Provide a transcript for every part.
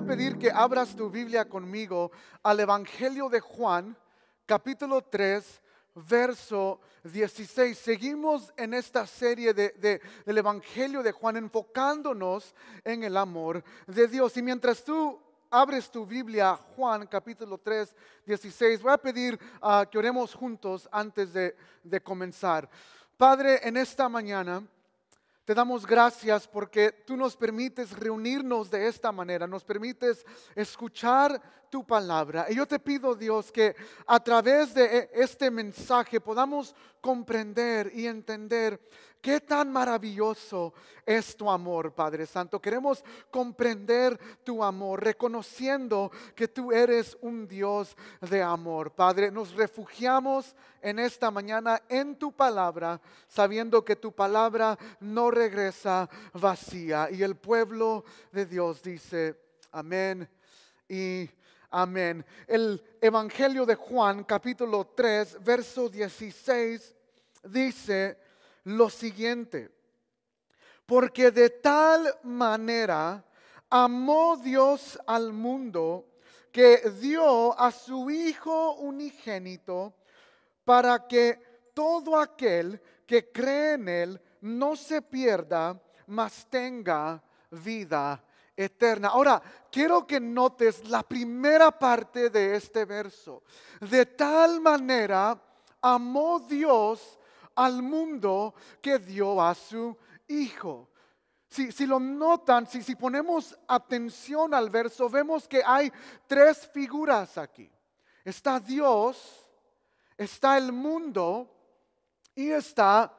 a pedir que abras tu Biblia conmigo al Evangelio de Juan, capítulo 3, verso 16. Seguimos en esta serie de, de, del Evangelio de Juan enfocándonos en el amor de Dios. Y mientras tú abres tu Biblia, Juan capítulo 3, 16, voy a pedir ah, que oremos juntos antes de, de comenzar. Padre, en esta mañana... Te damos gracias porque tú nos permites reunirnos de esta manera, nos permites escuchar tu palabra. Y yo te pido, Dios, que a través de e-, este mensaje podamos comprender y entender qué tan maravilloso es tu amor, Padre Santo. Queremos comprender tu amor, reconociendo que tú eres un Dios de amor. Padre, nos refugiamos en esta mañana en tu palabra, sabiendo que tu palabra no regresa vacía. Y el pueblo de Dios dice, amén y amén. El Evangelio de Juan, capítulo 3, verso 16, dice, lo siguiente, porque de tal manera amó Dios al mundo que dio a su Hijo unigénito para que todo aquel que cree en Él no se pierda, mas tenga vida eterna. Ahora, quiero que notes la primera parte de este verso. De tal manera amó Dios al mundo que dio a su Hijo. Si, si, lo notan, si, si ponemos atención al verso, vemos que hay tres figuras aquí. Está Dios, está el mundo y está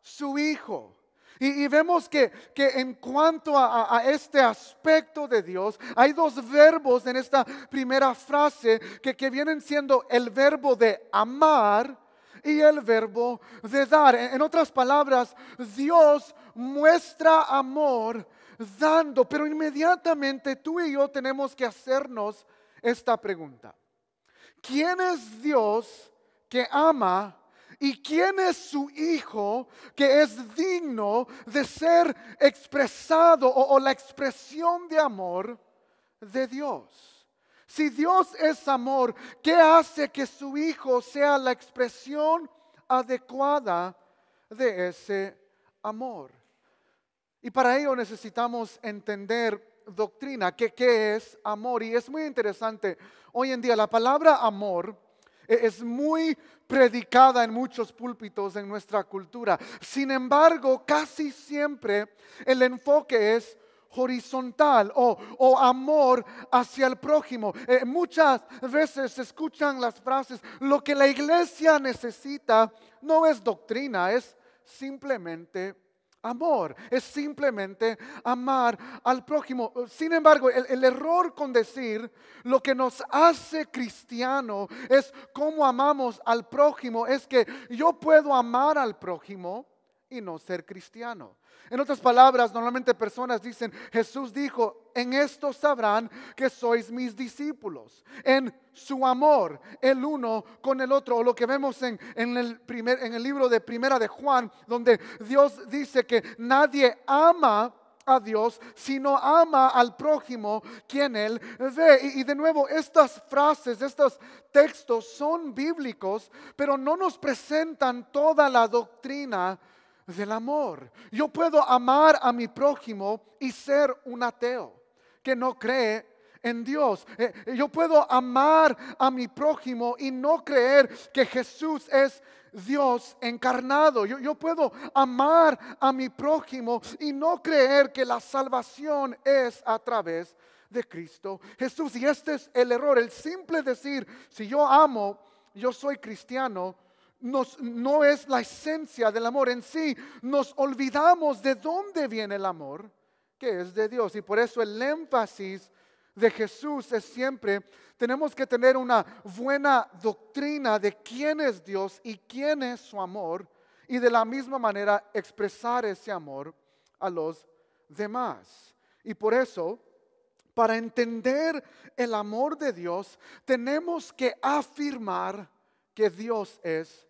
su Hijo. Y, vemos que, que, en cuanto a, este aspecto de Dios, hay dos verbos en esta primera frase que, que vienen siendo el verbo de amar y el verbo de dar. En otras palabras, Dios muestra amor dando, pero inmediatamente tú y yo tenemos que hacernos esta pregunta. ¿Quién es Dios que ama? ¿Y quién es su hijo que es digno de ser expresado o, la expresión de amor de Dios? Si Dios es amor, ¿qué hace que su Hijo sea la expresión adecuada de ese amor? Y para ello necesitamos entender doctrina, qué es amor. Y es muy interesante, hoy en día la palabra amor e, es muy predicada en muchos púlpitos en nuestra cultura. Sin embargo, casi siempre el enfoque es horizontal o, amor hacia el prójimo. Eh, muchas veces se escuchan las frases, lo que la iglesia necesita no es doctrina, es simplemente amor, es simplemente amar al prójimo. Sin embargo, el, el, error con decir lo que nos hace cristiano es cómo amamos al prójimo, es que yo puedo amar al prójimo y no ser cristiano. En otras palabras, normalmente personas dicen, Jesús dijo, en esto sabrán que sois mis discípulos, en su amor el uno con el otro, o lo que vemos en, el primer, en el libro de Primera de Juan, donde Dios dice que nadie ama a Dios, sino ama al prójimo quien él ve. Y, y, de nuevo, estas frases, estos textos son bíblicos, pero no nos presentan toda la doctrina del amor. Yo puedo amar a mi prójimo y ser un ateo que no cree en Dios. Eh, eh, yo puedo amar a mi prójimo y no creer que Jesús es Dios encarnado. Yo, puedo amar a mi prójimo y no creer que la salvación es a través de Cristo Jesús. Y este es el error, el simple decir, si yo amo, yo soy cristiano, no es la esencia del amor en sí. Nos olvidamos de dónde viene el amor, que es de Dios. Y por eso el énfasis de Jesús es siempre, tenemos que tener una buena doctrina de quién es Dios y quién es su amor. Y de la misma manera expresar ese amor a los demás. Y por eso para entender el amor de Dios, tenemos que afirmar que Dios es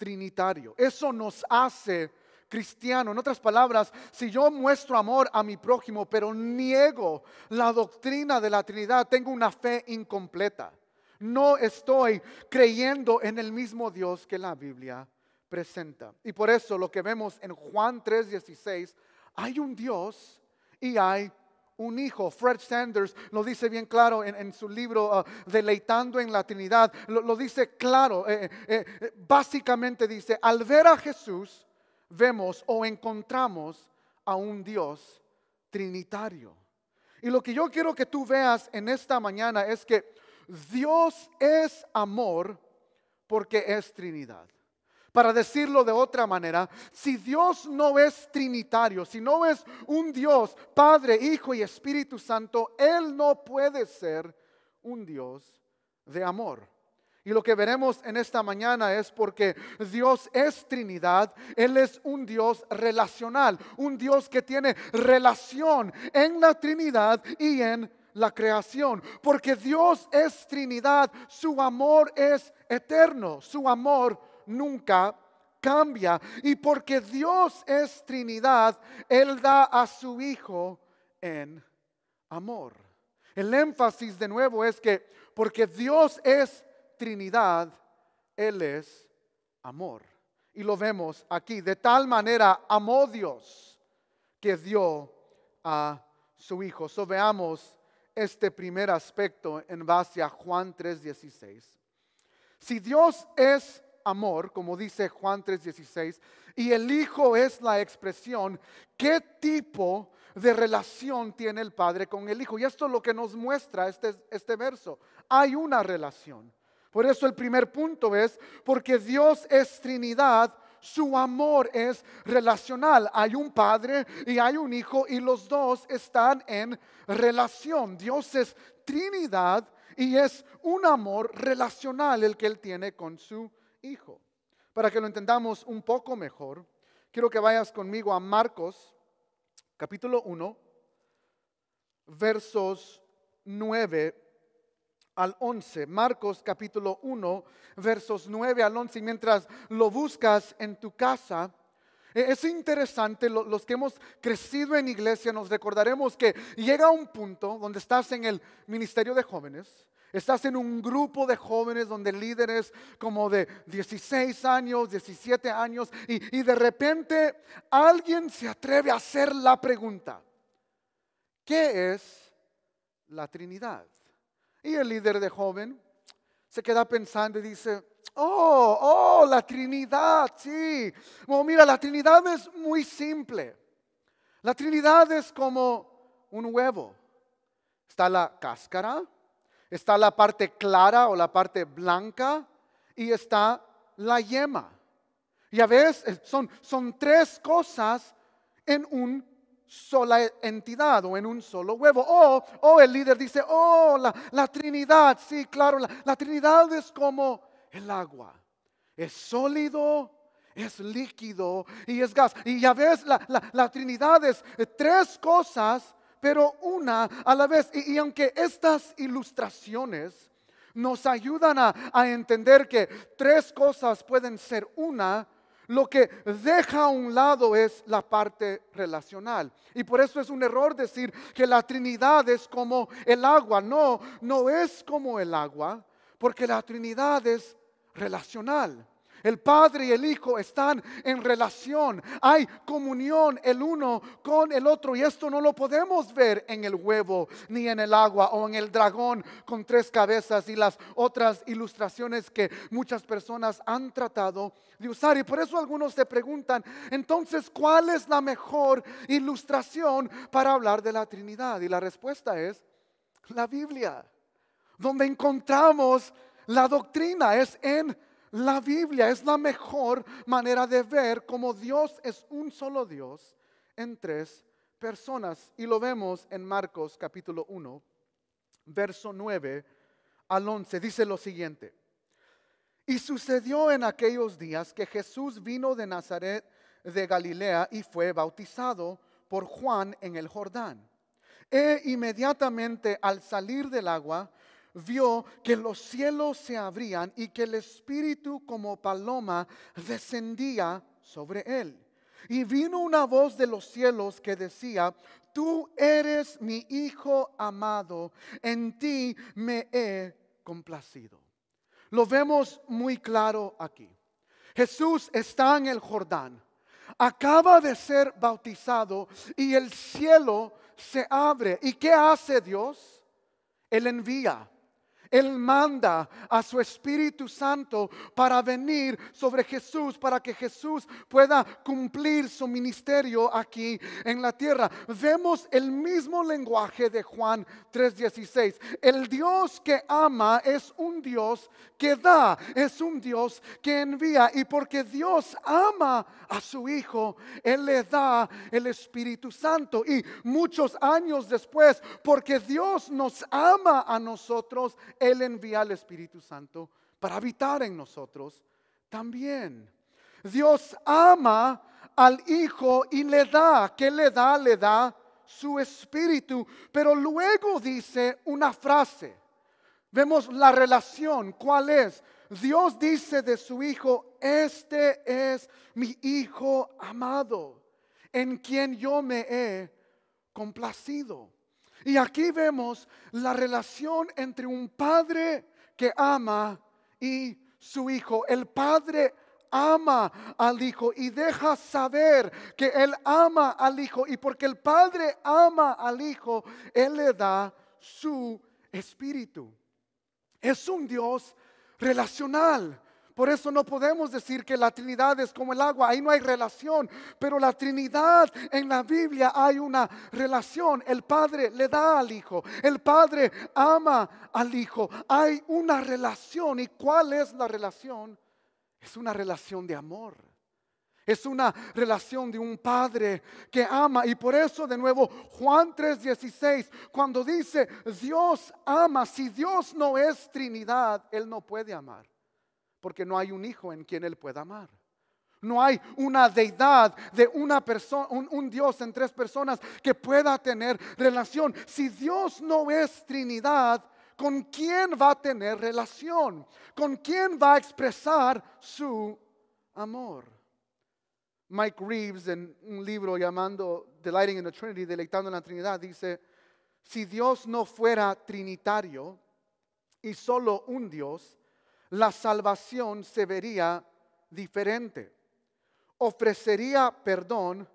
trinitario. Eso nos hace cristiano. En otras palabras, si yo muestro amor a mi prójimo, pero niego la doctrina de la Trinidad, tengo una fe incompleta. No estoy creyendo en el mismo Dios que la Biblia presenta. Y por eso lo que vemos en Juan 3:16, hay un Dios y hay un hijo. Fred Sanders lo dice bien claro en, su libro uh, Deleitando en la Trinidad. Lo, dice claro. Eh, eh, eh, básicamente dice, al ver a Jesús, vemos o encontramos a un Dios trinitario. Y lo que yo quiero que tú veas en esta mañana es que Dios es amor porque es Trinidad. Para decirlo de otra manera, si Dios no es trinitario, si no es un Dios, Padre, Hijo y Espíritu Santo, Él no puede ser un Dios de amor. Y lo que veremos en esta mañana es porque Dios es Trinidad, Él es un Dios relacional, un Dios que tiene relación en la Trinidad y en la creación. Porque Dios es Trinidad, su amor es eterno, su amor nunca cambia. Y porque Dios es Trinidad, Él da a su Hijo en amor. El énfasis de nuevo es que porque Dios es Trinidad, Él es amor. Y lo vemos aquí. De tal manera amó Dios que dio a su Hijo. So veamos este primer aspecto en base a Juan 3:16. Si Dios es amor, como dice Juan 3:16, y el Hijo es la expresión, ¿qué tipo de relación tiene el Padre con el Hijo? Y esto es lo que nos muestra este, este verso. Hay una relación. Por eso el primer punto es, porque Dios es Trinidad, su amor es relacional. Hay un padre y hay un hijo y los dos están en relación. Dios es Trinidad y es un amor relacional el que él tiene con su Hijo. Para que lo entendamos un poco mejor, quiero que vayas conmigo a Marcos capítulo 1, versos 9 al 11. Marcos capítulo 1, versos 9 al 11. Y mientras lo buscas en tu casa, e-, es interesante, los que hemos crecido en iglesia nos recordaremos que llega un punto donde estás en el ministerio de jóvenes Estás en un grupo de jóvenes donde líderes como de 16 años, 17 años, y, de repente alguien se atreve a hacer la pregunta, ¿qué es la Trinidad? Y el líder de joven se queda pensando y dice, oh, oh, la Trinidad, sí. Oh, mira, la Trinidad es muy simple. La Trinidad es como un huevo. Está la cáscara Está la parte clara o la parte blanca y está la yema. a ves, eh, son, son tres cosas en una sola entidad o en un solo huevo. O, el líder dice, oh, la, Trinidad, sí, claro, la, Trinidad es como el agua. Es sólido, es líquido y es gas. Y ya ves, la, la Trinidad es eh, tres cosas pero una a la vez. Y, aunque estas ilustraciones nos ayudan a entender que tres cosas pueden ser una, lo que deja a un lado es la parte relacional. Y por eso es un error decir que la Trinidad es como el agua. No, no es como el agua, porque la Trinidad es relacional. El Padre y el Hijo están en relación. Hay comunión el uno con el otro. Y esto no lo podemos ver en el huevo, ni en el agua, o en el dragón con tres cabezas y las otras ilustraciones que muchas personas han tratado de usar. Y por eso algunos se preguntan, entonces, ¿cuál es la mejor ilustración para hablar de la Trinidad? Y la respuesta es la Biblia, donde encontramos la doctrina. Es en la Biblia es la mejor manera de ver cómo Dios es un solo Dios en tres personas. Y lo vemos en Marcos capítulo 1, verso 9 al 11. Dice lo siguiente. Y sucedió en aquellos días que Jesús vino de Nazaret de Galilea y fue bautizado por Juan en el Jordán. E inmediatamente al salir del agua, vio que los cielos se abrían y que el Espíritu como paloma descendía sobre él. Y vino una voz de los cielos que decía, tú eres mi Hijo amado, en ti me he complacido. Lo vemos muy claro aquí. Jesús está en el Jordán, acaba de ser bautizado y el cielo se abre. ¿Y qué hace Dios? Él envía él manda a su Espíritu Santo para venir sobre Jesús, para que Jesús pueda cumplir su ministerio aquí en la tierra. Vemos el mismo lenguaje de Juan 3:16. El Dios que ama es un Dios que da, es un Dios que envía. Y porque Dios ama a su Hijo, Él le da el Espíritu Santo. Y muchos años después, porque Dios nos ama a nosotros, él envía al Espíritu Santo para habitar en nosotros también. Dios ama al Hijo y le da, ¿qué le da? Le da su Espíritu. Pero luego dice una frase. Vemos la relación, ¿cuál es? Dios dice de su Hijo, este es mi Hijo amado, en quien yo me he complacido. Y aquí vemos la relación entre un padre que ama y su hijo. El padre ama al hijo y deja saber que él ama al hijo. Y porque el padre ama al hijo, él le da su espíritu. Es un Dios relacional. Por eso no podemos decir que la Trinidad es como el agua, ahí no hay relación, pero la Trinidad en la Biblia hay una relación. El Padre le da al Hijo, el Padre ama al Hijo, hay una relación. ¿Y cuál es la relación? Es una relación de amor. Es una relación de un padre que ama. Y por eso de nuevo Juan 3:16, cuando dice Dios ama, si Dios no es Trinidad, Él no puede amar porque no hay un hijo en quien él pueda amar. No hay una deidad de una persona, un, Dios en tres personas que pueda tener relación. Si Dios no es Trinidad, ¿con quién va a tener relación? ¿Con quién va a expresar su amor? Mike Reeves en un libro llamando Delighting in the Trinity, deleitando en la Trinidad, dice, si Dios no fuera trinitario y solo un Dios, la salvación se vería diferente. Ofrecería perdón,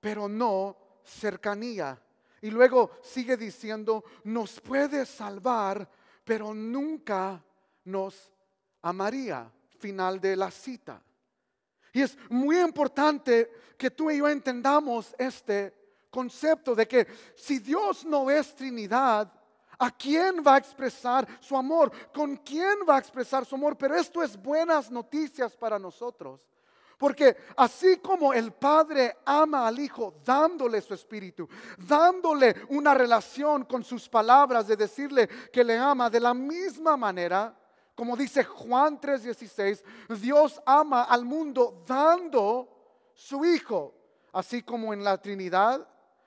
pero no cercanía. Y luego sigue diciendo, nos puede salvar, pero nunca nos amaría. Final de la cita. Y es muy importante que tú y yo entendamos este concepto de que si Dios no es Trinidad, ¿A quién va a expresar su amor? ¿Con quién va a expresar su amor? Pero esto es buenas noticias para nosotros. Porque así como el Padre ama al Hijo dándole su espíritu, dándole una relación con sus palabras de decirle que le ama, de la misma manera, como dice Juan 3:16, Dios ama al mundo dando su Hijo. Así como en la Trinidad,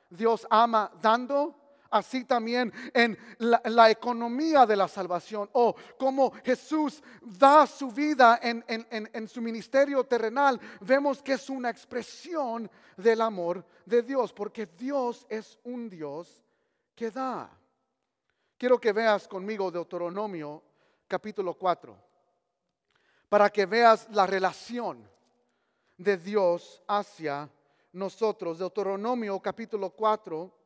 Dios ama dando así también en la, economía de la salvación o oh, como Jesús da su vida en, en su ministerio terrenal, vemos que es una expresión del amor de Dios, porque Dios es un Dios que da. Quiero que veas conmigo Deuteronomio capítulo 4, para que veas la relación de Dios hacia nosotros. Deuteronomio capítulo 4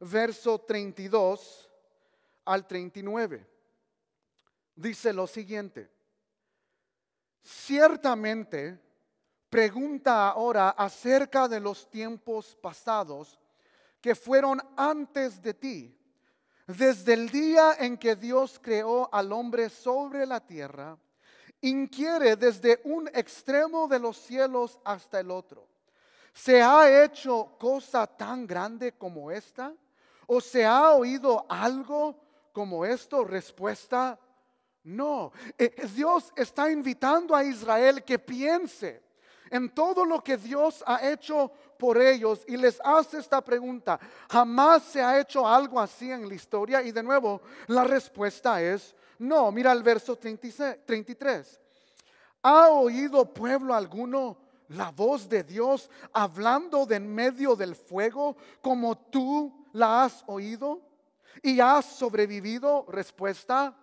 verso 32 al 39. Dice lo siguiente, ciertamente pregunta ahora acerca de los tiempos pasados que fueron antes de ti, desde el día en que Dios creó al hombre sobre la tierra, inquiere desde un extremo de los cielos hasta el otro. ¿Se ha hecho cosa tan grande como esta? ¿O se ha oído algo como esto? Respuesta, no. E, Dios está invitando a Israel que piense en todo lo que Dios ha hecho por ellos y les hace esta pregunta. ¿Jamás se ha hecho algo así en la historia? Y de nuevo, la respuesta es no. Mira el verso 33. ¿Ha oído pueblo alguno la voz de Dios hablando de en medio del fuego como tú, ¿La has oído? ¿Y has sobrevivido? Respuesta,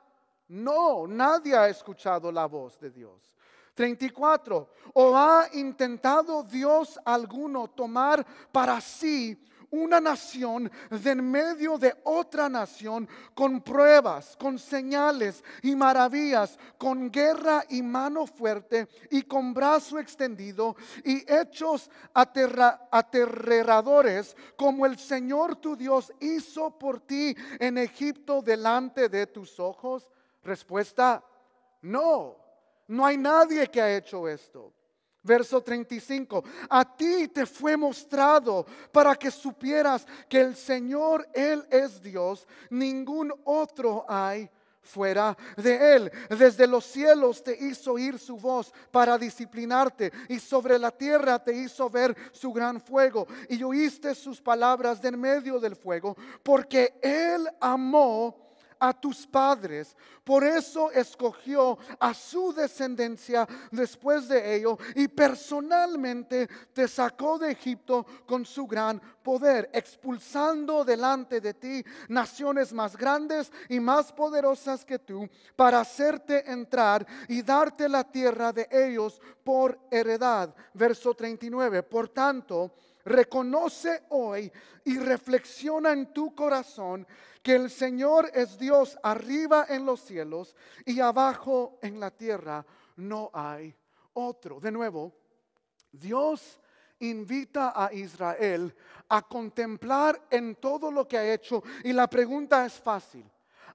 no, nadie ha escuchado la voz de Dios. 34. ¿O ha intentado Dios alguno tomar para sí una nación de en medio de otra nación con pruebas, con señales y maravillas, con guerra y mano fuerte y con brazo extendido y hechos aterradores como el Señor tu Dios hizo por ti en Egipto delante de tus ojos? Respuesta, no. No hay nadie que ha hecho esto. Verso 35, a ti te fue mostrado para que supieras que el Señor, Él es Dios, ningún otro hay fuera de él. Desde los cielos te hizo oír su voz para disciplinarte y sobre la tierra te hizo ver su gran fuego y oíste sus palabras de en medio del fuego porque él amó a tus padres. Por eso escogió a su descendencia después de ello y personalmente te sacó de Egipto con su gran poder, expulsando delante de ti naciones más grandes y más poderosas que tú para hacerte entrar y darte la tierra de ellos por heredad. Verso 39. Por tanto, Reconoce hoy y reflexiona en tu corazón que el Señor es Dios arriba en los cielos y abajo en la tierra. No hay otro. De nuevo, Dios invita a Israel a contemplar en todo lo que ha hecho y la pregunta es fácil.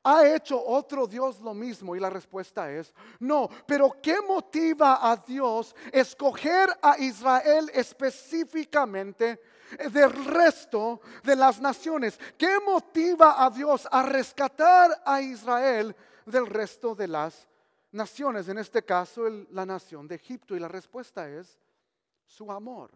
¿Ha hecho otro Dios lo mismo? Y la respuesta es no. Pero ¿qué motiva a Dios escoger a Israel específicamente? del resto de las naciones. ¿Qué motiva a Dios a rescatar a Israel del resto de las naciones? En este caso, la nación de Egipto. Y la respuesta es su amor.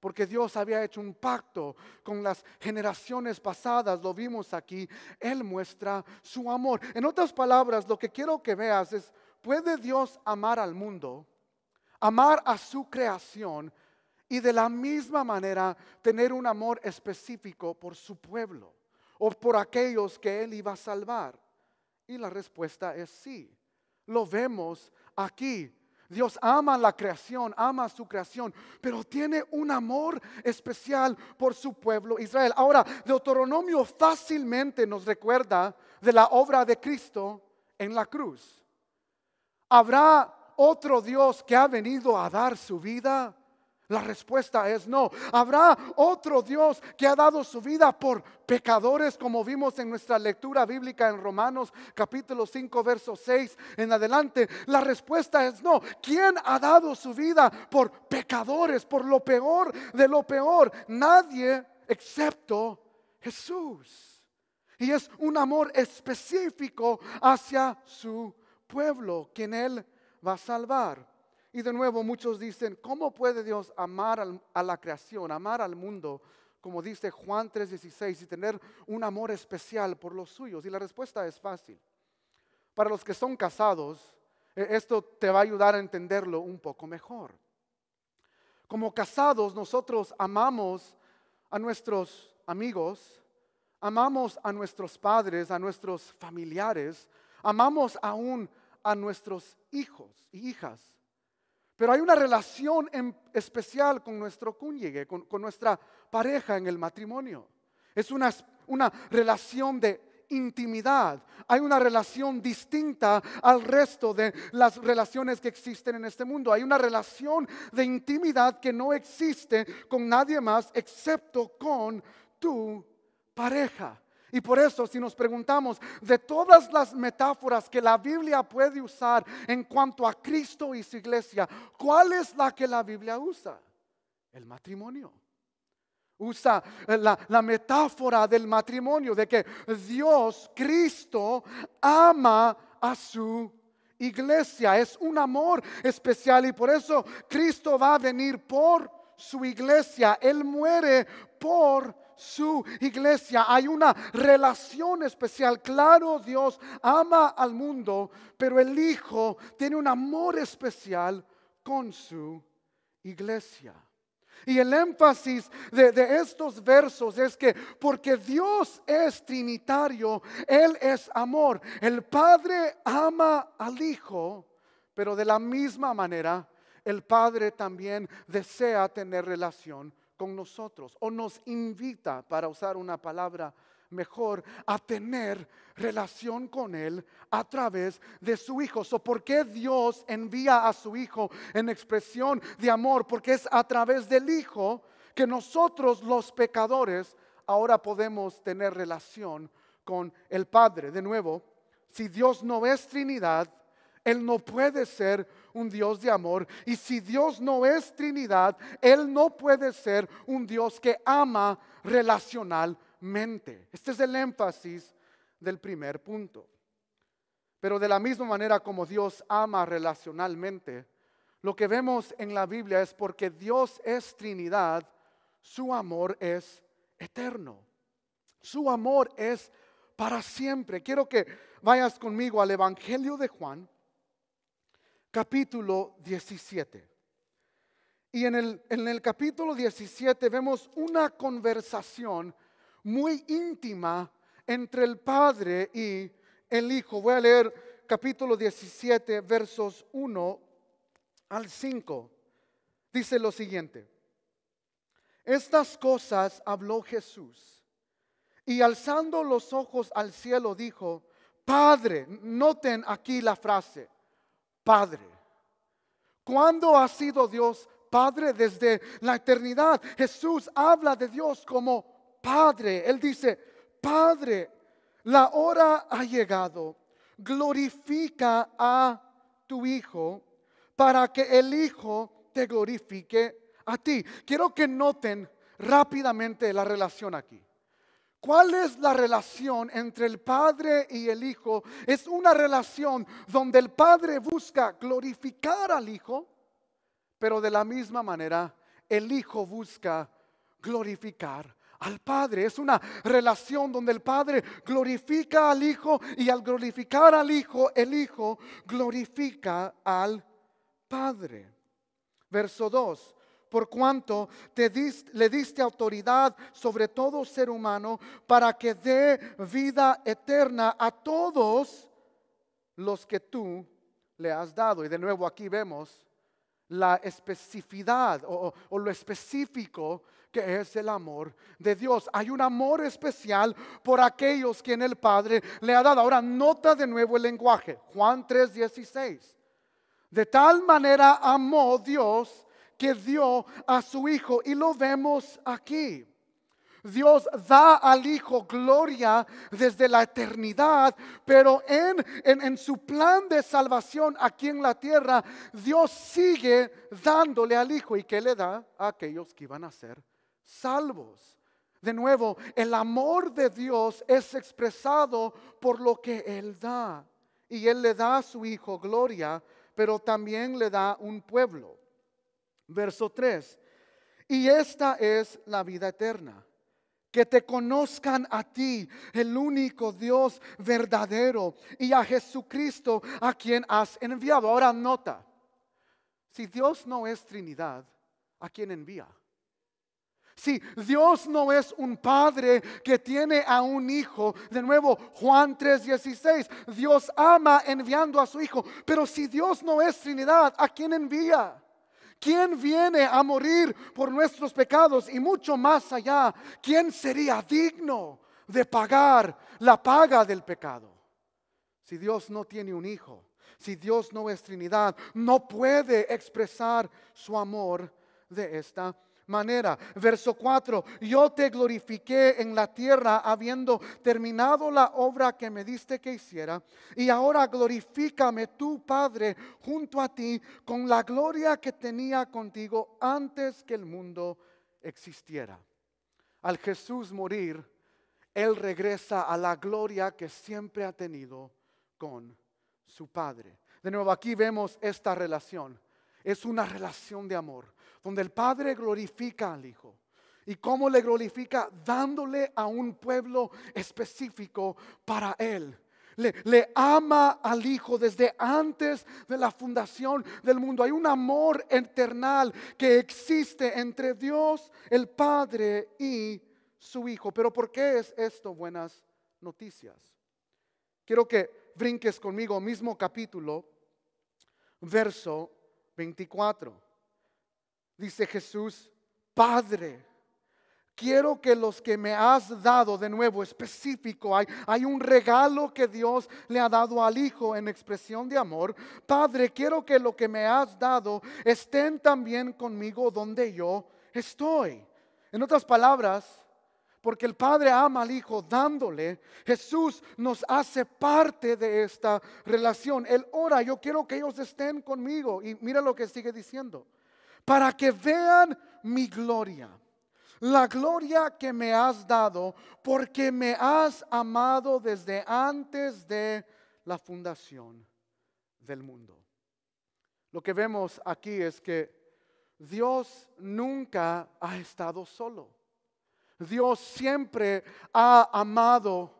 Porque Dios había hecho un pacto con las generaciones pasadas, lo vimos aquí. Él muestra su amor. En otras palabras, lo que quiero que veas es, ¿puede Dios amar al mundo, amar a su creación y de la misma manera tener un amor específico por su pueblo o por aquellos que Él iba a salvar? Y la respuesta es sí. Lo vemos aquí. Dios ama la creación, ama su creación, pero tiene un amor especial por su pueblo Israel. Ahora, Deuteronomio fácilmente nos recuerda de la obra de Cristo en la cruz. ¿Habrá otro Dios que ha venido a dar su vida la respuesta es no. Habrá otro Dios que ha dado su vida por pecadores, como vimos en nuestra lectura bíblica en Romanos capítulo 5, verso 6 en adelante. La respuesta es no. ¿Quién ha dado su vida por pecadores, por lo peor de lo peor? Nadie excepto Jesús. Y es un amor específico hacia su pueblo, quien Él va a salvar. Y de nuevo muchos dicen, ¿cómo puede Dios amar a la creación, amar al mundo, como dice Juan 3:16, y tener un amor especial por los suyos? Y la respuesta es fácil. Para los que son casados, e, esto te va a ayudar a entenderlo un poco mejor. Como casados, nosotros amamos a nuestros amigos, amamos a nuestros padres, a nuestros familiares, amamos aún a nuestros hijos y hijas. Pero hay una relación especial con nuestro cónyuge, con, nuestra pareja en el matrimonio. Es una relación de intimidad. Hay una relación distinta al resto de las relaciones que existen en este mundo. Hay una relación de intimidad que no existe con nadie más excepto con tu pareja. Y por eso, si nos preguntamos de todas las metáforas que la Biblia puede usar en cuanto a Cristo y su iglesia, ¿cuál es la que la Biblia usa? El matrimonio. Usa eh, la, metáfora del matrimonio, de que Dios, Cristo, ama a su iglesia. Es un amor especial y por eso Cristo va a venir por su iglesia. Él muere por su iglesia. Hay una relación especial. Claro, Dios ama al mundo, pero el Hijo tiene un amor especial con su iglesia. Y el énfasis de, estos versos es que porque Dios es trinitario, Él es amor. El Padre ama al Hijo, pero de la misma manera el Padre también desea tener relación con nosotros o nos invita, para usar una palabra mejor, a tener relación con Él a través de su Hijo. o ¿Por qué Dios envía a su Hijo en expresión de amor? Porque es a través del Hijo que nosotros los pecadores ahora podemos tener relación con el Padre. De nuevo, si Dios no es Trinidad, Él no puede ser un Dios de amor. Y si Dios no es Trinidad, Él no puede ser un Dios que ama relacionalmente. Este es el énfasis del primer punto. Pero de la misma manera como Dios ama relacionalmente, lo que vemos en la Biblia es porque Dios es Trinidad, su amor es eterno. Su amor es para siempre. Quiero que vayas conmigo al Evangelio de Juan, capítulo 17. Y en el, capítulo 17 vemos una conversación muy íntima entre el Padre y el Hijo. Voy a leer capítulo 17, versos 1 al 5. Dice lo siguiente. Estas cosas habló Jesús y alzando los ojos al cielo dijo, Padre, noten aquí la frase, Padre. ¿Cuándo ha sido Dios Padre desde la eternidad? Jesús habla de Dios como Padre. Él dice, Padre, la hora ha llegado. Glorifica a tu Hijo para que el Hijo te glorifique a ti. Quiero que noten rápidamente la relación aquí. ¿Cuál es la relación entre el Padre y el Hijo? Es una relación donde el Padre busca glorificar al Hijo, pero de la misma manera el Hijo busca glorificar al Padre. Es una relación donde el Padre glorifica al Hijo y al glorificar al Hijo, el Hijo glorifica al Padre. Verso 2 por cuanto te le diste autoridad sobre todo ser humano para que dé vida eterna a todos los que tú le has dado. Y de nuevo aquí vemos la especificidad o, lo específico que es el amor de Dios. Hay un amor especial por aquellos que el Padre le ha dado. Ahora nota de nuevo el lenguaje. Juan 3:16. De tal manera amó Dios que dio a su Hijo. Y lo vemos aquí. Dios da al Hijo gloria desde la eternidad, pero en, su plan de salvación aquí en la tierra, Dios sigue dándole al Hijo y que le da a aquellos que iban a ser salvos. De nuevo, el amor de Dios es expresado por lo que Él da. Y Él le da a su Hijo gloria, pero también le da un pueblo. Verso 3. Y esta es la vida eterna. Que te conozcan a ti, el único Dios verdadero, y a Jesucristo a quien has enviado. Ahora nota, si Dios no es Trinidad, ¿a quién envía? Si Dios no es un padre que tiene a un hijo, de nuevo Juan 3:16, Dios ama enviando a su hijo, pero si Dios no es Trinidad, ¿a quién envía? ¿Quién viene a morir por nuestros pecados y mucho más allá? ¿Quién sería digno de pagar la paga del pecado? Si Dios no tiene un hijo, si Dios no es Trinidad, no puede expresar su amor de esta manera manera. Verso 4, yo te glorifiqué en la tierra habiendo terminado la obra que me diste que hiciera, y ahora glorifícame tu Padre junto a ti con la gloria que tenía contigo antes que el mundo existiera. Al Jesús morir, Él regresa a la gloria que siempre ha tenido con su Padre. De nuevo, aquí vemos esta relación. Es una relación de amor donde el Padre glorifica al Hijo. ¿Y cómo le glorifica? Dándole a un pueblo específico para Él. Le, le, ama al Hijo desde antes de la fundación del mundo. Hay un amor eternal que existe entre Dios, el Padre y su Hijo. Pero ¿por qué es esto buenas noticias? Quiero que brinques conmigo, mismo capítulo, verso 24 dice Jesús, Padre, quiero que los que me has dado, de nuevo específico, hay, hay, un regalo que Dios le ha dado al Hijo en expresión de amor. Padre, quiero que lo que me has dado estén también conmigo donde yo estoy. En otras palabras, porque el Padre ama al Hijo dándole, Jesús nos hace parte de esta relación. Él ora, yo quiero que ellos estén conmigo. Y mira lo que sigue diciendo para que vean mi gloria, la gloria que me has dado, porque me has amado desde antes de la fundación del mundo. Lo que vemos aquí es que Dios nunca ha estado solo. Dios siempre ha amado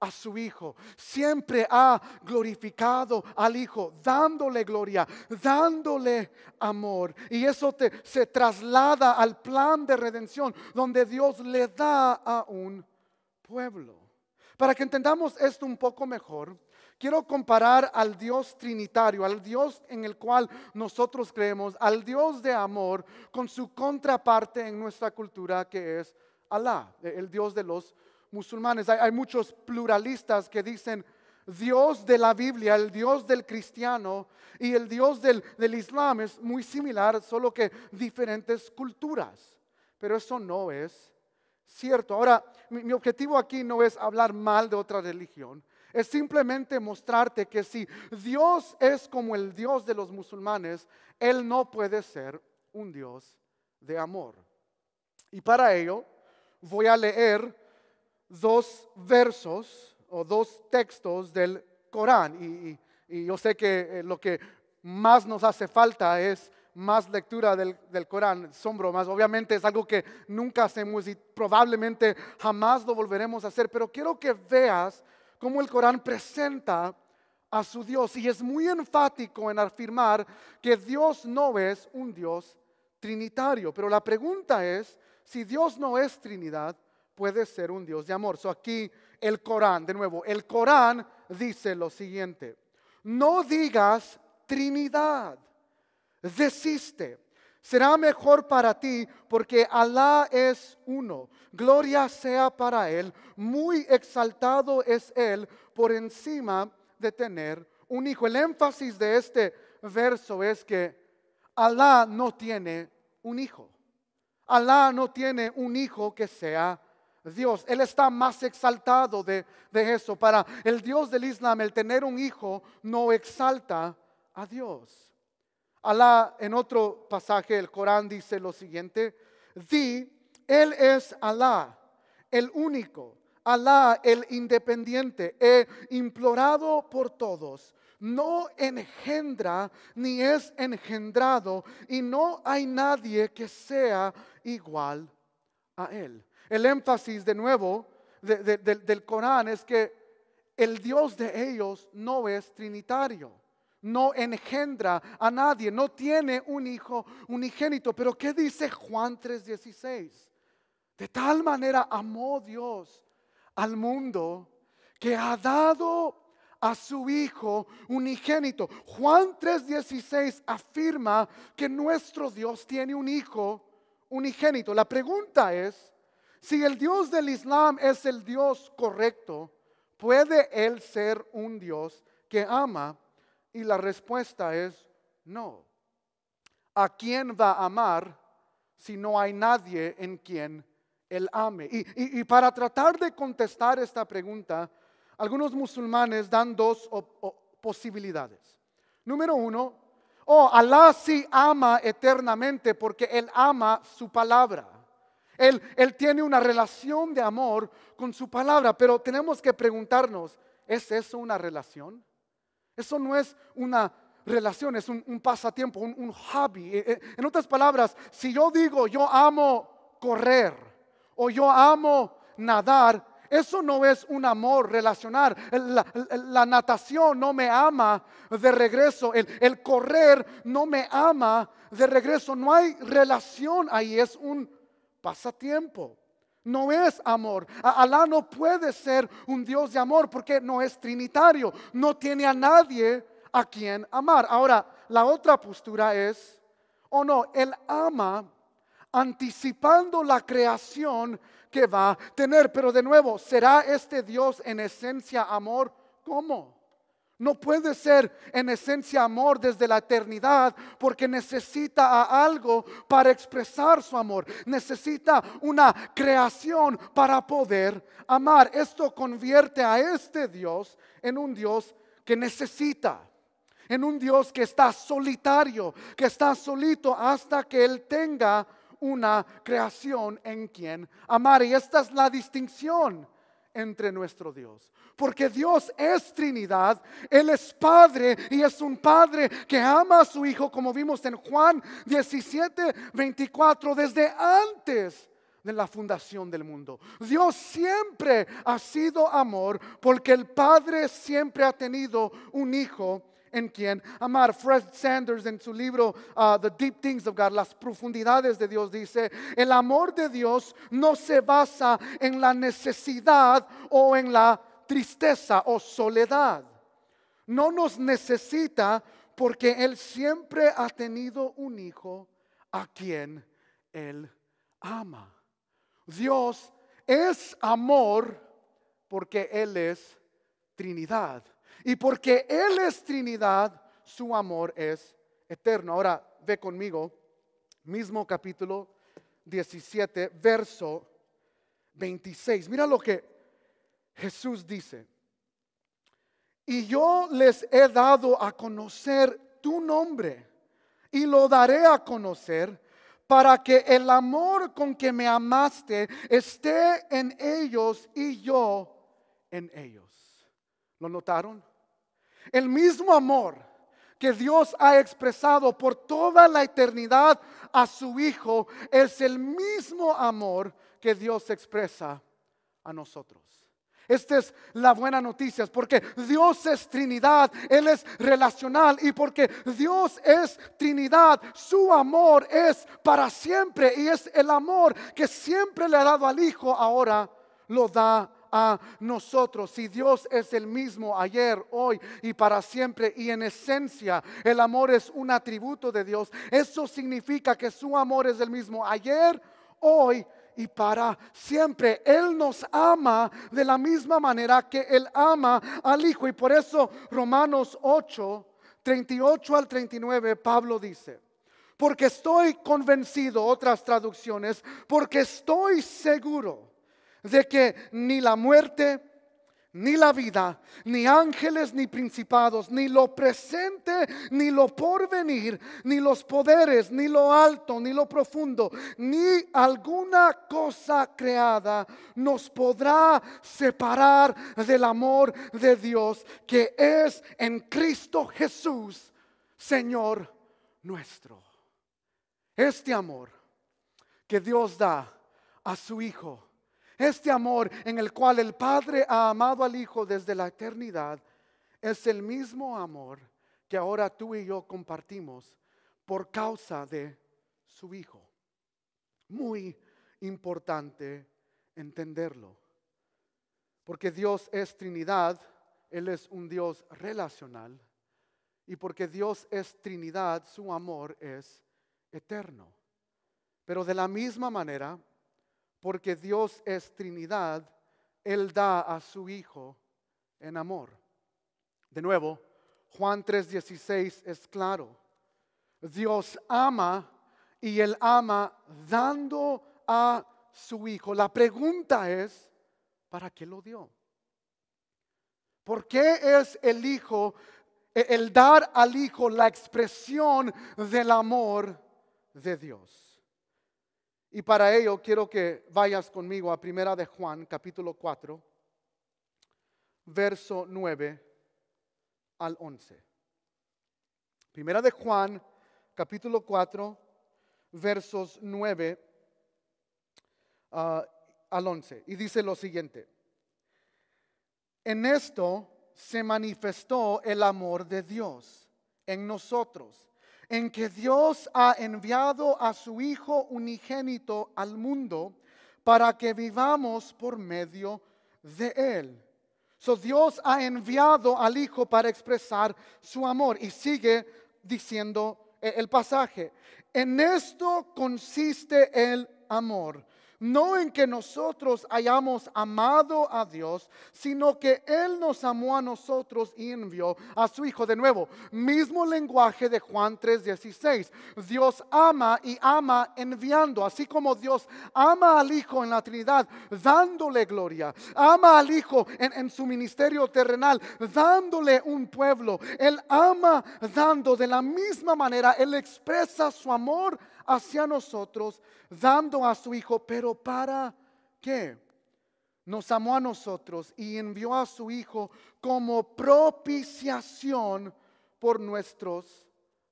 a su Hijo. Siempre ha glorificado al Hijo, dándole gloria, dándole amor. Y eso se traslada al plan de redención donde Dios le da a un pueblo. Para que entendamos esto un poco mejor, quiero comparar al Dios trinitario, al Dios en el cual nosotros creemos, al Dios de amor, con su contraparte en nuestra cultura que es Alá, el Dios de los musulmanes. Hay, muchos pluralistas que dicen Dios de la Biblia, el Dios del cristiano y el Dios del, Islam es muy similar, solo que diferentes culturas. Pero eso no es cierto. Ahora, mi objetivo aquí no es hablar mal de otra religión. Es simplemente mostrarte que si Dios es como el Dios de los musulmanes, Él no puede ser un Dios de amor. Y para ello voy a leer dos versos o dos textos del Corán. Y, yo sé que eh, lo que más nos hace falta es más lectura del, Corán, son más Obviamente es algo que nunca hacemos y probablemente jamás lo volveremos a hacer, pero quiero que veas cómo el Corán presenta a su Dios y es muy enfático en afirmar que Dios no es un Dios trinitario. Pero la pregunta es, si Dios no es Trinidad, Puede ser un Dios de amor. So aquí el Corán, de nuevo, el Corán dice lo siguiente: No digas Trinidad, desiste. Será mejor para ti porque Alá es uno. Gloria sea para Él. Muy exaltado es Él por encima de tener un hijo. El énfasis de este verso es que Alá no tiene un hijo. Alá no tiene un hijo que sea Dios. Él está más exaltado de, eso. Para el Dios del Islam, el tener un hijo no exalta a Dios. Alá, en otro pasaje, del Corán dice lo siguiente: Di, Él es Alá, el único, Alá, el independiente, he implorado por todos. No engendra ni es engendrado, y no hay nadie que sea igual a Él. El énfasis de nuevo del Corán es que el Dios de ellos no es trinitario, no engendra a nadie, no tiene un hijo unigénito. Pero ¿qué dice Juan 3:16? De tal manera amó Dios al mundo que ha dado a su Hijo unigénito. Juan 3:16 afirma que nuestro Dios tiene un Hijo unigénito. La pregunta es, si el Dios del Islam es el Dios correcto, ¿puede Él ser un Dios que ama? Y la respuesta es no. ¿A quién va a amar si no hay nadie en quien Él ame? Y, para tratar de contestar esta pregunta, algunos musulmanes dan dos posibilidades. Número uno, oh, Alá sí ama eternamente porque Él ama su palabra. Él, tiene una relación de amor con su palabra, pero tenemos que preguntarnos, ¿es eso una relación? Eso no es una relación, es un, pasatiempo, un, hobby. Eh, eh, en otras palabras, si yo digo yo amo correr o yo amo nadar, eso no es un amor relacionar. La, natación no me ama de regreso. El, el correr no me ama de regreso. No hay relación ahí. Es un pasatiempo. No es amor. Alá no puede ser un Dios de amor porque no es trinitario. No tiene a nadie a quien amar. Ahora, la otra postura es, o no, Él ama anticipando la creación que va a tener. Pero de nuevo, ¿será este Dios en esencia amor? ¿Cómo? No puede ser en esencia amor desde la eternidad porque necesita a algo para expresar su amor. Necesita una creación para poder amar. Esto convierte a este Dios en un Dios que necesita, en un Dios que está solitario, que está solito hasta que Él tenga una creación en quien amar. Y esta es la distinción entre nuestro Dios porque Dios es Trinidad, Él es Padre y es un Padre que ama a su Hijo, como vimos en Juan 17, 24, desde antes de la fundación del mundo. Dios siempre ha sido amor porque el Padre siempre ha tenido un Hijo en quien amar. Fred Sanders en su libro uh, The Deep Things of God, Las Profundidades de Dios, dice, el amor de Dios no se basa en la necesidad o en la tristeza o soledad. No nos necesita porque Él siempre ha tenido un hijo a quien Él ama. Dios es amor porque Él es Trinidad. Y porque Él es Trinidad, su amor es eterno. Ahora ve conmigo, mismo capítulo 17, verso 26. Mira lo que Jesús dice, y yo les he dado a conocer tu nombre y lo daré a conocer para que el amor con que me amaste esté en ellos y yo en ellos. ¿Lo notaron? El mismo amor que Dios ha expresado por toda la eternidad a su Hijo es el mismo amor que Dios expresa a nosotros. Esta es la buena noticia, porque Dios es Trinidad, Él es relacional y porque Dios es Trinidad, su amor es para siempre y es el amor que siempre le ha dado al Hijo, ahora lo da a nosotros. Si Dios es el mismo ayer, hoy y para siempre, y en esencia el amor es un atributo de Dios, eso significa que su amor es el mismo ayer, hoy y para siempre. Él nos ama de la misma manera que Él ama al Hijo. Y por eso Romanos 8, 38 al 39, Pablo dice, porque estoy convencido, otras traducciones, porque estoy seguro de que ni la muerte, ni la vida, ni ángeles, ni principados, ni lo presente, ni lo porvenir, ni los poderes, ni lo alto, ni lo profundo, ni alguna cosa creada nos podrá separar del amor de Dios que es en Cristo Jesús, Señor nuestro. Este amor que Dios da a su Hijo este amor en el cual el Padre ha amado al Hijo desde la eternidad es el mismo amor que ahora tú y yo compartimos por causa de su Hijo. Muy importante entenderlo. Porque Dios es Trinidad, Él es un Dios relacional. Y porque Dios es Trinidad, su amor es eterno. Pero de la misma manera, porque Dios es Trinidad, Él da a su Hijo en amor. De nuevo, Juan 3:16 es claro. Dios ama y Él ama dando a su Hijo. La pregunta es, ¿para qué lo dio? ¿Por qué es el Hijo, e-, el dar al Hijo la expresión del amor de Dios? Y para ello quiero que vayas conmigo a Primera de Juan, capítulo 4, verso 9 al 11. Primera de Juan, capítulo 4, versos 9 ah, al 11. Y dice lo siguiente. En esto se manifestó el amor de Dios en nosotros en que Dios ha enviado a su Hijo unigénito al mundo para que vivamos por medio de Él. So Dios ha enviado al Hijo para expresar su amor y sigue diciendo eh, el pasaje. En esto consiste el amor, no en que nosotros hayamos amado a Dios, sino que Él nos amó a nosotros y envió a su Hijo. De nuevo, mismo lenguaje de Juan 3:16. Dios ama y ama enviando, así como Dios ama al Hijo en la Trinidad, dándole gloria. Ama al Hijo en, su ministerio terrenal, dándole un pueblo. Él ama dando de la misma manera, Él expresa su amor hacia nosotros, dando a su Hijo, pero para qué? Nos amó a nosotros y envió a su Hijo como propiciación por nuestros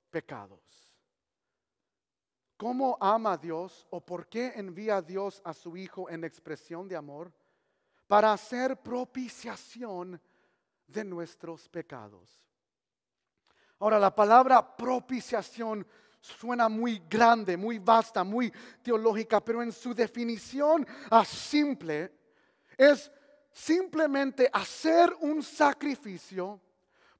pecados. ¿Cómo ama a Dios o por qué envía a Dios a su Hijo en expresión de amor? Para hacer propiciación de nuestros pecados. Ahora, la palabra propiciación suena muy grande, muy vasta, muy teológica, pero en su definición a simple es simplemente hacer un sacrificio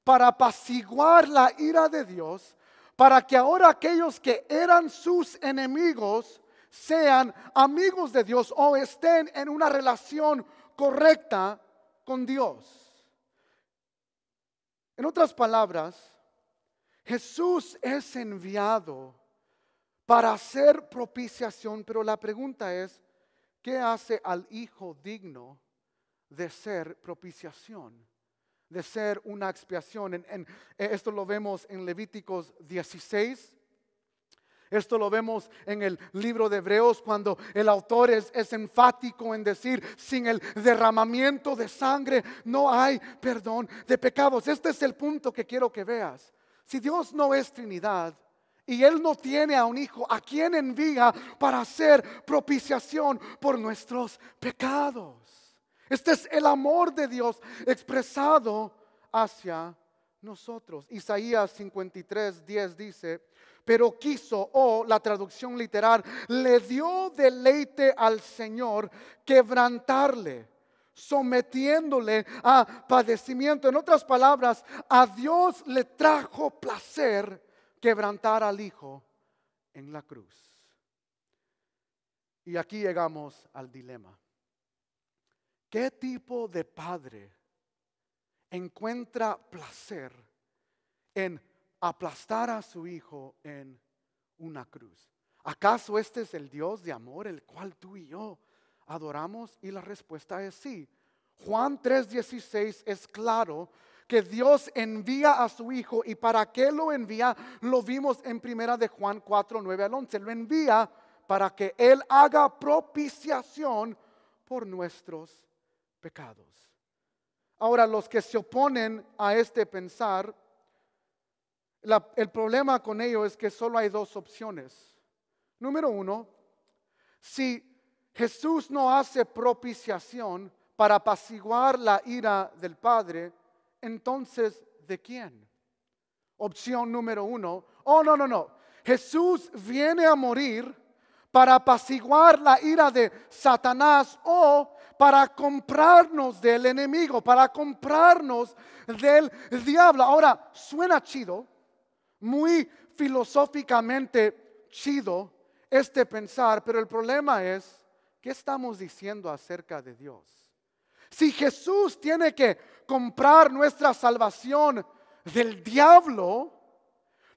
para apaciguar la ira de Dios, para que ahora aquellos que eran sus enemigos sean amigos de Dios o estén en una relación correcta con Dios. En otras palabras, Jesús es enviado para hacer propiciación, pero la pregunta es, ¿qué hace al Hijo digno de ser propiciación? De ser una expiación. En, eh, esto lo vemos en Levíticos 16, esto lo vemos en el libro de Hebreos cuando el autor es, enfático en decir, sin el derramamiento de sangre no hay perdón de pecados. Este es el punto que quiero que veas si Dios no es Trinidad y Él no tiene a un hijo, ¿a quién envía para hacer propiciación por nuestros pecados? Este es el amor de Dios expresado hacia nosotros. Isaías 53, 10 dice, pero quiso, o oh, la traducción literal, le dio deleite al Señor quebrantarle sometiéndole a padecimiento. En otras palabras, a Dios le trajo placer quebrantar al Hijo en la cruz. Y aquí llegamos al dilema. ¿Qué tipo de padre encuentra placer en aplastar a su hijo en una cruz? ¿Acaso este es el Dios de amor el cual tú y yo ¿Adoramos? Y la respuesta es sí. Juan 3:16 es claro que Dios envía a su Hijo y para qué lo envía, lo vimos en primera de Juan 4.9 al 11. Lo envía para que Él haga propiciación por nuestros pecados. Ahora, los que se oponen a este pensar, el problema con ello es que solo hay dos opciones. Número uno, si Jesús no hace propiciación para apaciguar la ira del Padre, entonces, ¿de quién? Opción número uno. Oh, no, no, no. Jesús viene a morir para apaciguar la ira de Satanás o para comprarnos del enemigo, para comprarnos del diablo. Ahora, suena chido, muy filosóficamente chido este pensar, pero el problema es ¿Qué estamos diciendo acerca de Dios? Si Jesús tiene que comprar nuestra salvación del diablo,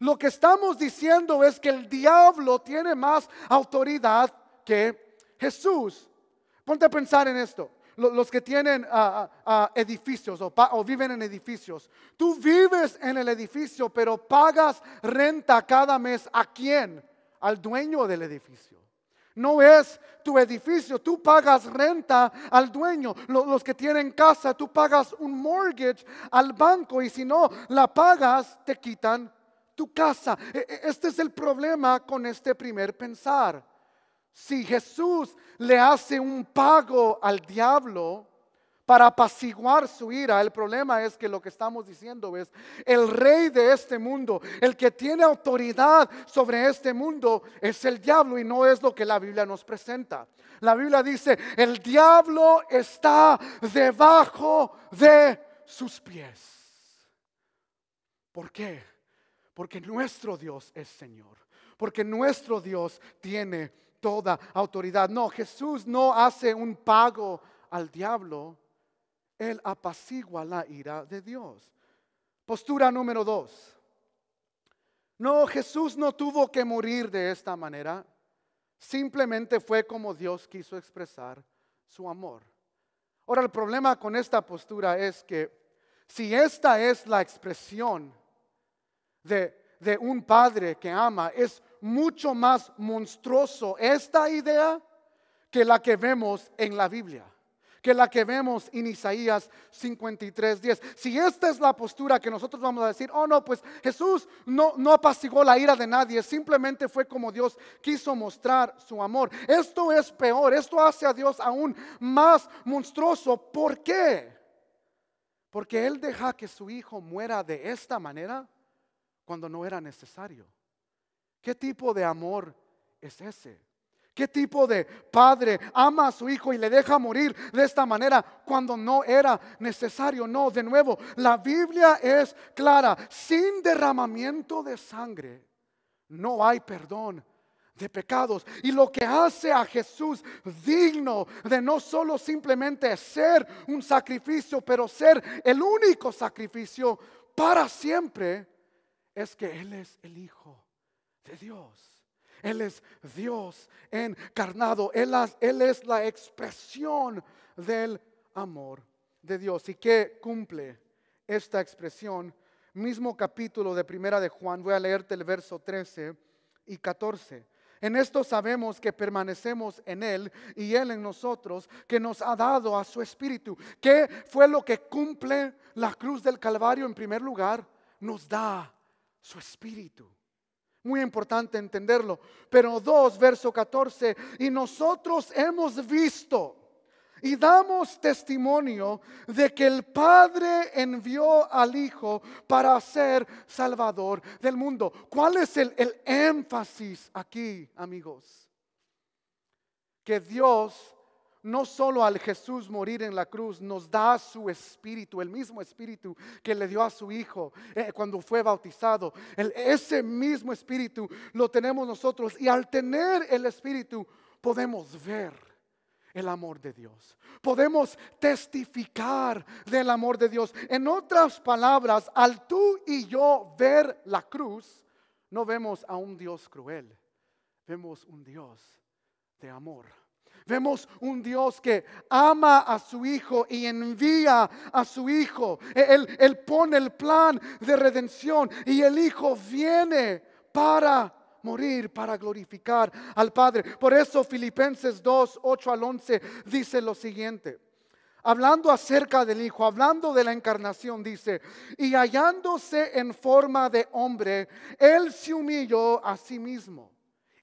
lo que estamos diciendo es que el diablo tiene más autoridad que Jesús. Ponte a pensar en esto. Los que tienen ah, ah, ah, edificios o, o viven en edificios. Tú vives en el edificio, pero pagas renta cada mes a quién? Al dueño del edificio. No es tu edificio, tú pagas renta al dueño. Los que tienen casa, tú pagas un mortgage al banco y si no la pagas, te quitan tu casa. E, e, este es el problema con este primer pensar. Si Jesús le hace un pago al diablo, para apaciguar su ira. El problema es que lo que estamos diciendo es, el rey de este mundo, el que tiene autoridad sobre este mundo, es el diablo y no es lo que la Biblia nos presenta. La Biblia dice, el diablo está debajo de sus pies. ¿Por qué? Porque nuestro Dios es Señor. Porque nuestro Dios tiene toda autoridad. No, Jesús no hace un pago al diablo. Él apacigua la ira de Dios. Postura número dos. No, Jesús no tuvo que morir de esta manera. Simplemente fue como Dios quiso expresar su amor. Ahora, el problema con esta postura es que si esta es la expresión de, de un padre que ama, es mucho más monstruoso esta idea que la que vemos en la Biblia que la que vemos en Isaías 53.10. Si esta es la postura que nosotros vamos a decir, oh no, pues Jesús no, no apaciguó la ira de nadie, simplemente fue como Dios quiso mostrar su amor. Esto es peor, esto hace a Dios aún más monstruoso. ¿Por qué? Porque Él deja que su hijo muera de esta manera cuando no era necesario. ¿Qué tipo de amor es ese? ¿Qué tipo de padre ama a su hijo y le deja morir de esta manera cuando no era necesario? No, de nuevo, la Biblia es clara. Sin derramamiento de sangre no hay perdón de pecados. Y lo que hace a Jesús digno de no solo simplemente ser un sacrificio, pero ser el único sacrificio para siempre, es que Él es el Hijo de Dios. Él es Dios encarnado. Él, es la expresión del amor de Dios. ¿Y qué cumple esta expresión? Mismo capítulo de Primera de Juan, voy a leerte el verso 13 y 14. En esto sabemos que permanecemos en Él y Él en nosotros, que nos ha dado a su Espíritu. ¿Qué fue lo que cumple la cruz del Calvario en primer lugar? Nos da su Espíritu. Muy importante entenderlo. Pero 2, verso 14, y nosotros hemos visto y damos testimonio de que el Padre envió al Hijo para ser Salvador del mundo. ¿Cuál es el, el énfasis aquí, amigos? Que Dios no solo al Jesús morir en la cruz, nos da su espíritu, el mismo espíritu que le dio a su hijo eh, cuando fue bautizado. ese mismo espíritu lo tenemos nosotros y al tener el espíritu podemos ver el amor de Dios. Podemos testificar del amor de Dios. En otras palabras, al tú y yo ver la cruz, no vemos a un Dios cruel, vemos un Dios de amor. Vemos un Dios que ama a su Hijo y envía a su Hijo. E-, él, pone el plan de redención y el Hijo viene para morir, para glorificar al Padre. Por eso Filipenses 2, 8 al 11 dice lo siguiente. Hablando acerca del Hijo, hablando de la encarnación, dice, y hallándose en forma de hombre, Él se humilló a sí mismo.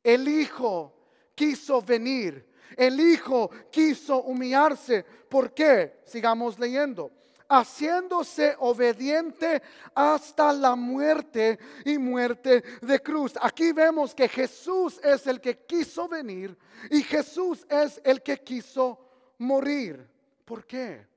El Hijo quiso venir el Hijo quiso humillarse. ¿Por qué? Sigamos leyendo. Haciéndose obediente hasta la muerte y muerte de cruz. Aquí vemos que Jesús es el que quiso venir y Jesús es el que quiso morir. ¿Por qué?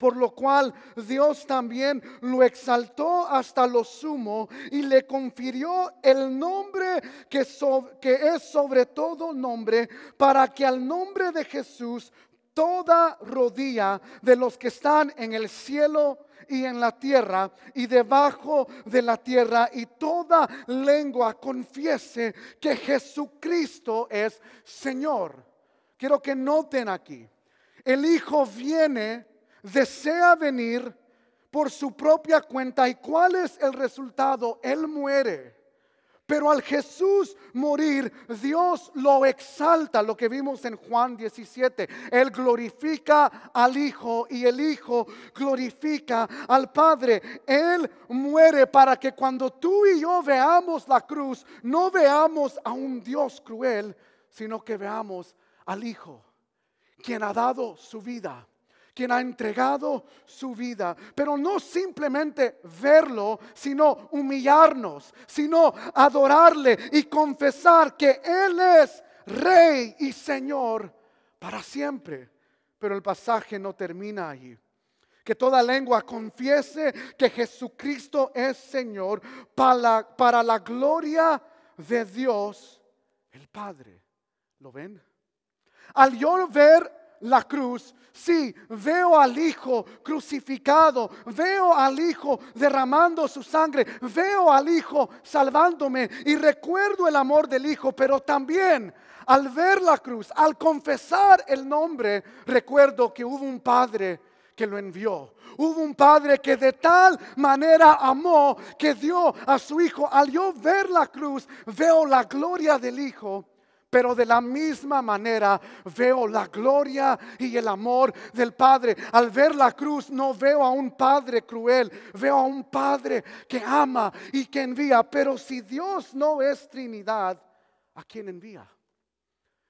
por lo cual Dios también lo exaltó hasta lo sumo y le confirió el nombre que, es sobre todo nombre, para que al nombre de Jesús toda rodilla de los que están en el cielo y en la tierra y debajo de la tierra y toda lengua confiese que Jesucristo es Señor. Quiero que noten aquí, el Hijo viene desea venir por su propia cuenta. ¿Y cuál es el resultado? Él muere. Pero al Jesús morir, Dios lo exalta, lo que vimos en Juan 17. Él glorifica al Hijo y el Hijo glorifica al Padre. Él muere para que cuando tú y yo veamos la cruz, no veamos a un Dios cruel, sino que veamos al Hijo, quien ha dado su vida quien ha entregado su vida. Pero no simplemente verlo, sino humillarnos, sino adorarle y confesar que Él es Rey y Señor para siempre. Pero el pasaje no termina ahí. Que toda lengua confiese que Jesucristo es Señor para la, para la gloria de Dios el Padre. ¿Lo ven? Al yo ver la cruz. Sí, veo al Hijo crucificado, veo al Hijo derramando su sangre, veo al Hijo salvándome y recuerdo el amor del Hijo, pero también al ver la cruz, al confesar el nombre, recuerdo que hubo un Padre que lo envió. Hubo un padre que de tal manera amó que dio a su hijo. Al yo ver la cruz, veo la gloria del hijo pero de la misma manera veo la gloria y el amor del Padre. Al ver la cruz no veo a un Padre cruel, veo a un Padre que ama y que envía. Pero si Dios no es Trinidad, ¿a quién envía?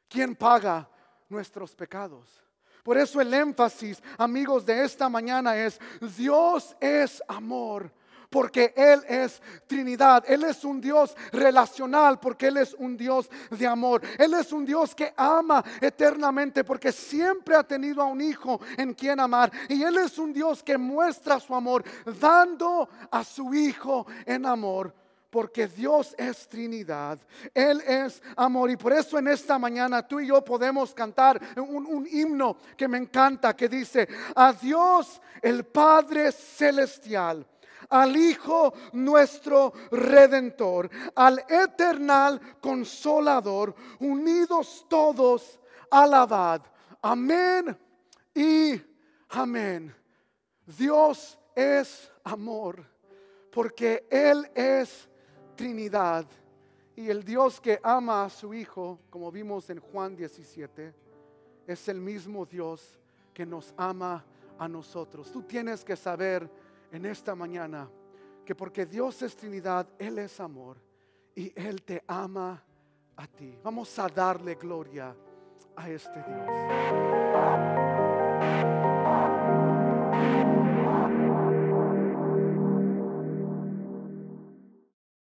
¿Quién paga nuestros pecados? Por eso el énfasis, amigos, de esta mañana es, Dios es amor porque Él es Trinidad. Él es un Dios relacional porque Él es un Dios de amor. Él es un Dios que ama eternamente porque siempre ha tenido a un hijo en quien amar. Y Él es un Dios que muestra su amor dando a su hijo en amor porque Dios es Trinidad, Él es amor. Y por eso en esta mañana tú y yo podemos cantar un, un, himno que me encanta, que dice, a Dios el Padre Celestial al Hijo nuestro Redentor, al eternal Consolador, unidos todos, alabad. Amén y amén. Dios es amor, porque Él es Trinidad. Y el Dios que ama a su Hijo, como vimos en Juan 17, es el mismo Dios que nos ama a nosotros. Tú tienes que saber en esta mañana que porque Dios es Trinidad, Él es amor y Él te ama a ti. Vamos a darle gloria a este Dios.